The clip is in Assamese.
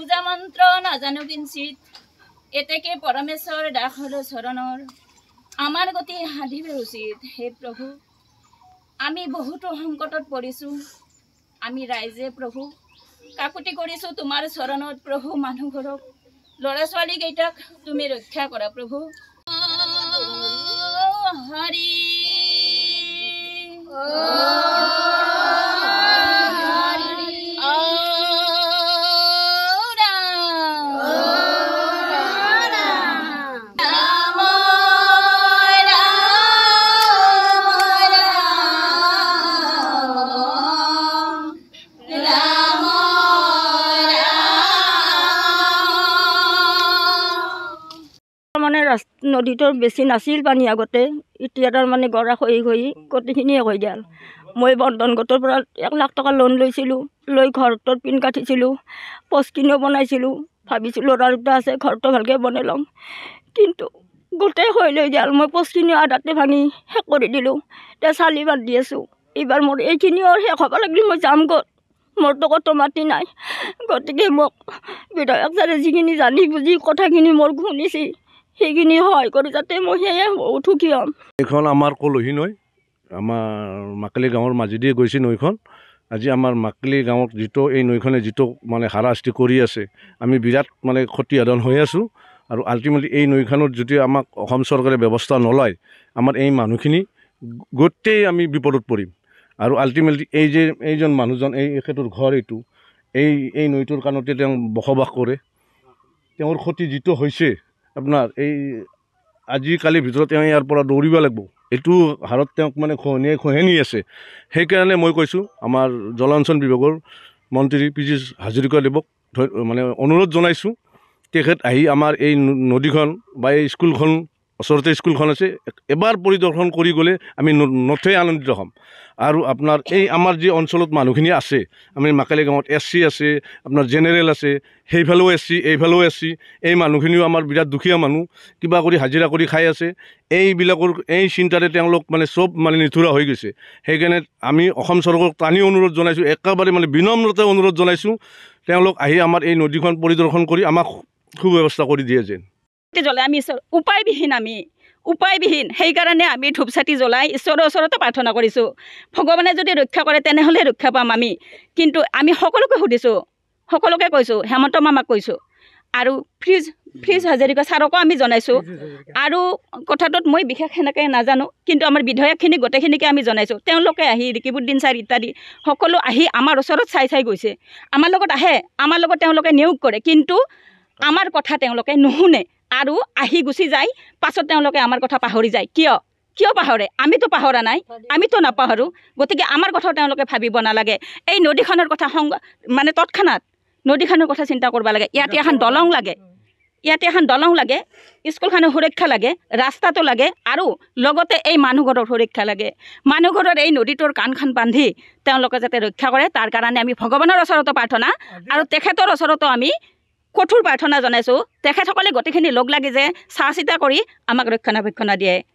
পূজা মন্ত্ৰ নাজানো কিঞ্চিত এতেকে পৰমেশ্বৰ দাসৰ চৰণৰ আমাৰ গতি সাধিব উচিত হে প্ৰভু আমি বহুতো সংকটত পৰিছোঁ আমি ৰাইজে প্ৰভু কাকুতি কৰিছোঁ তোমাৰ চৰণত প্ৰভু মানুহঘৰক ল'ৰা ছোৱালীকেইটাক তুমি ৰক্ষা কৰা প্ৰভু হৰি মানে ৰাস্তা নদীটো বেছি নাছিল পানী আগতে এতিয়া তাৰমানে গৰা খহি খহি গোটেইখিনিয়ে হৈ দিয়াল মই বন্ধন গোটৰ পৰা এক লাখ টকা লোন লৈছিলোঁ লৈ ঘৰটোৰ পিন কাটিছিলোঁ পচকিনো বনাইছিলোঁ ভাবিছোঁ ল'ৰা দুটা আছে ঘৰটো ভালকৈ বনাই ল'ম কিন্তু গোটেই খহি লৈ দিয়াল মই পচকিনিও আধাতে ভাঙি শেষ কৰি দিলোঁ এতিয়া চালি বান্ধি আছোঁ এইবাৰ মোৰ এইখিনিও শেষ হ'ব লাগিল মই যাম গ'ল মোৰতো ক'তো মাটি নাই গতিকে মোক বিধায়কজনে যিখিনি জানি বুজি কথাখিনি মোৰ শুনিছে সেইখিনি সহায় কৰি যাতে মই সেয়ে উঠুকি হ'ম এইখন আমাৰ কলহী নৈ আমাৰ মাকালি গাঁৱৰ মাজেদিয়ে গৈছে নৈখন আজি আমাৰ মাকলি গাঁৱত যিটো এই নৈখনে যিটো মানে হাৰাশাস্তি কৰি আছে আমি বিৰাট মানে ক্ষতিসাধন হৈ আছোঁ আৰু আল্টিমেটলি এই নৈখনত যদি আমাক অসম চৰকাৰে ব্যৱস্থা নলয় আমাৰ এই মানুহখিনি গোটেই আমি বিপদত পৰিম আৰু আল্টিমেটলি এই যে এইজন মানুহজন এই এখেতৰ ঘৰ এইটো এই এই নৈটোৰ কাৰণতে তেওঁ বসবাস কৰে তেওঁৰ ক্ষতি যিটো হৈছে আপোনাৰ এই আজিকালিৰ ভিতৰত তেওঁ ইয়াৰ পৰা দৌৰিব লাগিব এইটো হাৰত তেওঁক মানে খহনীয়াই খহেনি আছে সেইকাৰণে মই কৈছোঁ আমাৰ জলসিঞ্চন বিভাগৰ মন্ত্ৰী পি জি হাজৰিকাদেৱক মানে অনুৰোধ জনাইছোঁ তেখেত আহি আমাৰ এই নদীখন বা এই স্কুলখন ওচৰতে স্কুলখন আছে এবাৰ পৰিদৰ্শন কৰি গ'লে আমি নথৈ আনন্দিত হ'ম আৰু আপোনাৰ এই আমাৰ যি অঞ্চলত মানুহখিনি আছে আমি মাকালি গাঁৱত এছ চি আছে আপোনাৰ জেনেৰেল আছে সেইফালেও এছ চি এইফালেও এছ চি এই মানুহখিনিও আমাৰ বিৰাট দুখীয়া মানুহ কিবা কৰি হাজিৰা কৰি খাই আছে এইবিলাকৰ এই চিন্তাৰে তেওঁলোক মানে চব মানে নিথুৰা হৈ গৈছে সেইকাৰণে আমি অসম চৰকাৰক টানি অনুৰোধ জনাইছোঁ একেবাৰে মানে বিনম্ৰতে অনুৰোধ জনাইছোঁ তেওঁলোক আহি আমাৰ এই নদীখন পৰিদৰ্শন কৰি আমাক সুব্যৱস্থা কৰি দিয়ে যেন চাতি জ্বলাই আমি উপায়বিহীন আমি উপায়বিহীন সেইকাৰণে আমি ধূপ চাতি জ্বলাই ঈশ্বৰৰ ওচৰতে প্ৰাৰ্থনা কৰিছোঁ ভগৱানে যদি ৰক্ষা কৰে তেনেহ'লে ৰক্ষা পাম আমি কিন্তু আমি সকলোকে সুধিছোঁ সকলোকে কৈছোঁ হেমন্ত মামাক কৈছোঁ আৰু ফ্ৰিজ ফ্ৰিজ হাজৰিকা ছাৰকো আমি জনাইছোঁ আৰু কথাটোত মই বিশেষ সেনেকৈ নাজানো কিন্তু আমাৰ বিধায়কখিনি গোটেইখিনিকে আমি জনাইছোঁ তেওঁলোকে আহি ৰিকিবুদ্দিন ছাৰ ইত্যাদি সকলো আহি আমাৰ ওচৰত চাই চাই গৈছে আমাৰ লগত আহে আমাৰ লগত তেওঁলোকে নিয়োগ কৰে কিন্তু আমাৰ কথা তেওঁলোকে নুশুনে আৰু আহি গুচি যায় পাছত তেওঁলোকে আমাৰ কথা পাহৰি যায় কিয় কিয় পাহৰে আমিতো পাহৰা নাই আমিতো নাপাহৰোঁ গতিকে আমাৰ কথাও তেওঁলোকে ভাবিব নালাগে এই নদীখনৰ কথা সং মানে তৎক্ষণাত নদীখনৰ কথা চিন্তা কৰিব লাগে ইয়াতে এখন দলং লাগে ইয়াতে এখন দলং লাগে স্কুলখনৰ সুৰক্ষা লাগে ৰাস্তাটো লাগে আৰু লগতে এই মানুহঘৰৰ সুৰক্ষা লাগে মানুহঘৰৰ এই নদীটোৰ কাণখন বান্ধি তেওঁলোকে যাতে ৰক্ষা কৰে তাৰ কাৰণে আমি ভগৱানৰ ওচৰতো প্ৰাৰ্থনা আৰু তেখেতৰ ওচৰতো আমি কঠোৰ প্ৰাৰ্থনা জনাইছোঁ তেখেতসকলে গোটেইখিনি লগ লাগি যে চা চিতা কৰি আমাক ৰক্ষণাবেক্ষণা দিয়ে